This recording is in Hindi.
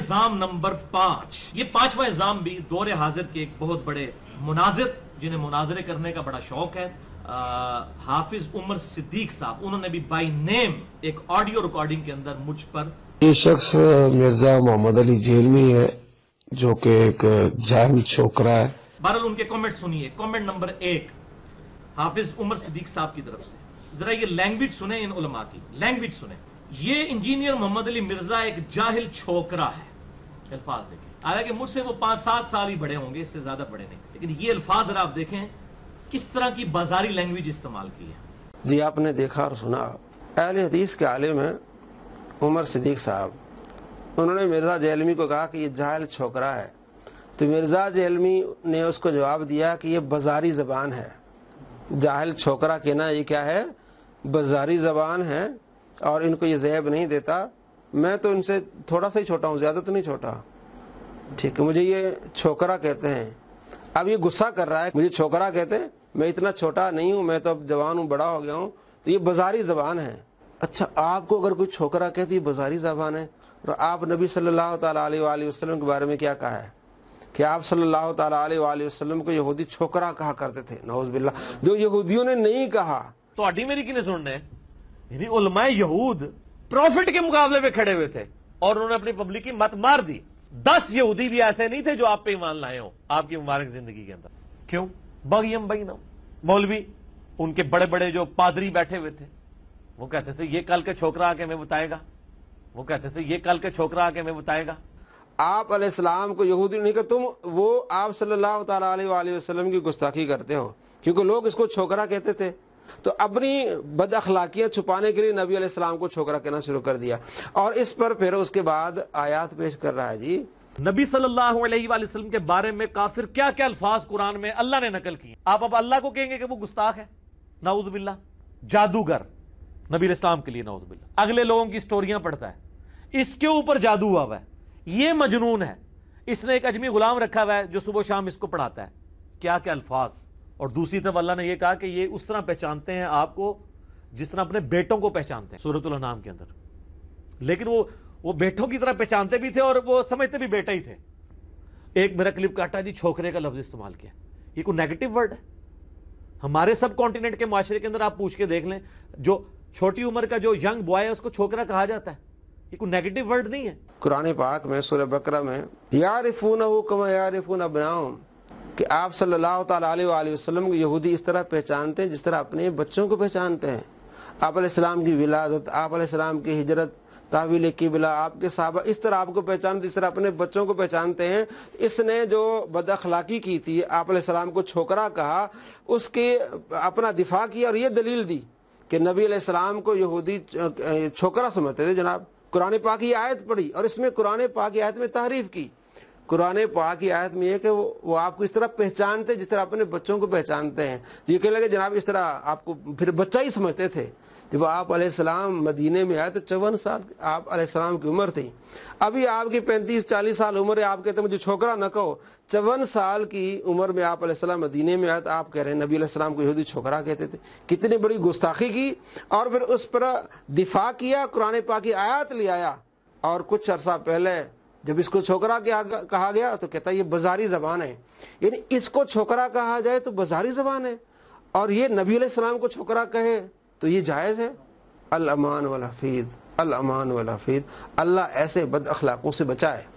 इल्ज़ाम नंबर पांच ये पांचवा इल्ज़ाम भी दौरे हाजिर के एक बहुत बड़े मुनाजिर जिन्हें मुनाजरे करने का बड़ा शौक है आ, हाफिज उमर सिद्दीक साहब उन्होंने भी बाई नेम एक ऑडियो रिकॉर्डिंग के अंदर मुझ पर ये शख्स मिर्जा मोहम्मद अली जेलवी है जो कि एक जाहिल छोकरा है बहरहाल उनके कमेंट सुनिए कमेंट नंबर एक हाफिज उमर सिद्दीक साहब की तरफ से जरा ये लैंग्वेज सुने इन उलमा की लैंग्वेज सुने ये इंजीनियर मोहम्मद अली मिर्जा एक जाहिल छोकरा है अल्फाज देखें हालांकि मुझसे वो पाँच सात साल ही बड़े होंगे इससे ज़्यादा बड़े नहीं लेकिन ये अल्फाज अगर आप देखें किस तरह की बाजारी लैंग्वेज इस्तेमाल की है जी आपने देखा और सुना अहल हदीस के आलिम है उमर सिद्दीक साहब उन्होंने मिर्ज़ा जैलमी को कहा कि ये जाहल छोकरा है तो मिर्ज़ा जैलमी ने उसको जवाब दिया कि ये बाजारी ज़बान है जाहल छोकरा कहना ये क्या है बाजारी ज़बान है और इनको ये जैब नहीं देता मैं तो इनसे थोड़ा सा ही छोटा हूँ ज़्यादा तो नहीं छोटा ठीक है मुझे ये छोकरा कहते हैं अब ये गुस्सा कर रहा है मुझे छोकरा कहते हैं मैं इतना छोटा नहीं हूँ मैं तो अब जवान हूँ बड़ा हो गया हूँ तो ये बाजारी जबान है अच्छा आपको अगर कोई छोकरा कहते तो ये बाजारी जबान है और आप नबी सल्लल्लाहु अलैहि वसल्लम के बारे में क्या कहा है कि आप सल्लल्लाहु अलैहि वसल्लम को यहूदी छोकरा कहा करते थे नवज बिल्ला जो यहूदियों ने नहीं कहा तो मेरी किने सुनने यानी उलमाए यहूद प्रॉफिट के मुकाबले में खड़े हुए थे और उन्होंने अपनी पब्लिक की मत मार दी दस यहूदी भी ऐसे नहीं थे जो आप पे ईमान लाए हो आपकी मुबारक जिंदगी के अंदर क्यों बगयम बईनम मौलवी उनके बड़े बड़े जो पादरी बैठे हुए थे वो कहते थे ये कल के छोकरा आके हमें बताएगा वो कहते थे ये कल के छोकरा आके हमें बताएगा आप अलैहिस्सलाम को यहूदी नहीं कहते तुम वो आप सल्लल्लाहु अलैहि वसल्लम की गुस्ताखी करते हो क्योंकि लोग इसको छोकरा कहते थे तो अपनी बद अखलाकियाँ छुपाने के लिए नबी अलैहिस्सलाम को छोकरा कहना शुरू कर दिया और इस पर फिर उसके बाद आयात पेश कर रहा है जी नबी सल्लल्लाहु अलैहि वसल्लम के बारे में काफिर क्या क्या अल्फाज कुरान में अल्लाह ने नकल किए आप अब अल्लाह को कहेंगे कि वो गुस्ताख है नाउजबिल्ला जादूगर नबी इस्लाम के लिए नाउजबिल्ला अगले लोगों की स्टोरियां पढ़ता है इसके ऊपर जादू हुआ हुआ है ये मजनून है इसने एक अजमी गुलाम रखा हुआ है जो सुबह शाम इसको पढ़ाता है क्या क्या अल्फाज और दूसरी तरफ अल्लाह ने यह कहा कि ये उस तरह पहचानते हैं आपको जिस तरह अपने बेटों को पहचानते हैं सूरतुल नाम के अंदर लेकिन वो वो बेटों की तरह पहचानते भी थे और वो समझते भी बेटा ही थे एक मेरा क्लिप काटा जी छोकरे का लफ्ज इस्तेमाल किया ये कोई नेगेटिव वर्ड है हमारे सब कॉन्टिनेंट के माशरे के अंदर आप पूछ के देख लें जो छोटी उम्र का जो यंग बॉय है उसको छोकरा कहा जाता है ये कोई नेगेटिव वर्ड नहीं है कुरान पाक में सूर्य बकरा में यारिफून हुक्म यारिफून अब कि आप सल्लल्लाहु अलैहि वसल्लम को यहूदी इस तरह पहचानते हैं जिस तरह अपने बच्चों को पहचानते हैं आप इस्लाम की विलादत आप इस्लाम की हिजरत तावील किबला आपके साहबा इस तरह आपको पहचानते इस तरह अपने बच्चों को पहचानते हैं इसने जो बदअखलाकी की थी आप को छोकरा कहा उसके अपना दिफा किया और ये दलील दी कि नबी सलाम को यहूदी छोकरा समझते थे जनाब कुरान पाक की आयत पढ़ी और इसमें कुरान पाक की आयत में तारीफ की कुरान पा की आयत में यह कि वो, वो आपको इस तरह पहचानते जिस तरह अपने बच्चों को पहचानते हैं तो ये कहने लगे जनाब इस तरह आपको फिर बच्चा ही समझते थे जब आप सलाम मदीने में आए तो चौवन साल आप सलाम की उम्र थी अभी आपकी पैंतीस चालीस साल उम्र है आप कहते मुझे छोकरा न कहो चौवन साल की उम्र में आप सलाम मदीने में आए तो आप कह रहे हैं नबी सलाम को यहूदी छोकरा कहते थे कितनी बड़ी गुस्ताखी की और फिर उस पर दिफा किया कुरान पा की आयात ले आया और कुछ अरसा पहले जब इसको छोकरा क्या कहा गया तो कहता है ये बाजारी जबान है यानी इसको छोकरा कहा जाए तो बाजारी जबान है और ये नबी सलाम को छोकरा कहे तो ये जायज़ है अल अमान वाल हफीद अल अमान वाल हफीद अल्लाह ऐसे बद अखलाकों से बचाए